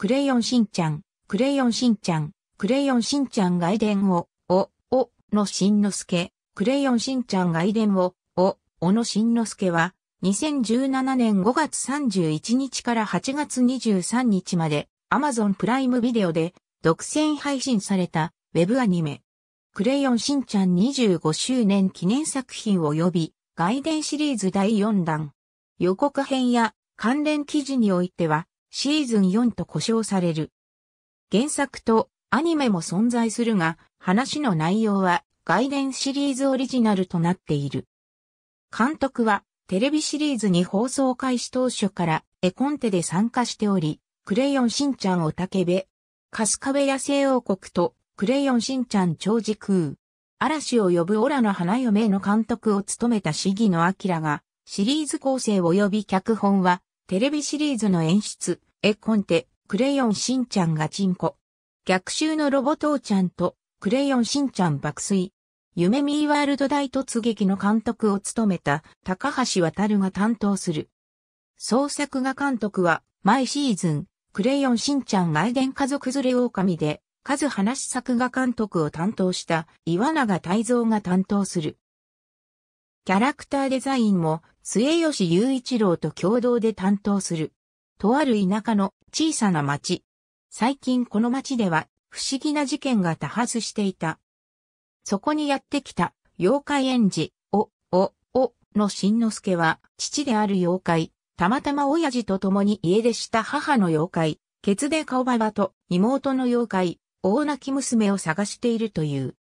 クレヨンしんちゃん、クレヨンしんちゃん、クレヨンしんちゃん外伝を、お、お、のしんのすけ、クレヨンしんちゃん外伝を、お、おのしんのすけは、2017年5月31日から8月23日までアマゾンプライムビデオで独占配信されたウェブアニメ。クレヨンしんちゃん25周年記念作品及び外伝シリーズ第4弾。予告編や関連記事においてはシーズン4と呼称される。原作とアニメも存在するが、話の内容は外伝シリーズオリジナルとなっている。監督はテレビシリーズに放送開始当初から絵コンテで参加しており、クレヨンしんちゃんおたけべ、カスカベ野生王国とクレヨンしんちゃん超時空、嵐を呼ぶオラの花嫁の監督を務めた市議のラが、シリーズ構成及び脚本は、テレビシリーズの演出、絵コンテ、クレヨンしんちゃんがチンコ。逆襲のロボ父ちゃんと、クレヨンしんちゃん爆睡。夢ミーワールド大突撃の監督を務めた高橋渡が担当する。創作画監督は、毎シーズン、クレヨンしんちゃん外伝家族連れ狼で、数話作画監督を担当した岩永泰蔵が担当する。キャラクターデザインも末吉雄一郎と共同で担当する。とある田舎の小さな町。最近この町では不思議な事件が多発していた。そこにやってきた妖怪園児、お、お、おの新之助は父である妖怪、たまたま親父と共に家出した母の妖怪、ケツデカオババと妹の妖怪、大泣き娘を探しているという。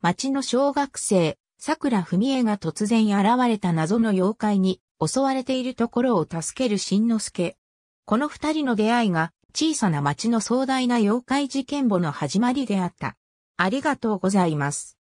町の小学生、桜文江が突然現れた謎の妖怪に襲われているところを助ける新之助。この二人の出会いが小さな町の壮大な妖怪事件簿の始まりであった。ありがとうございます。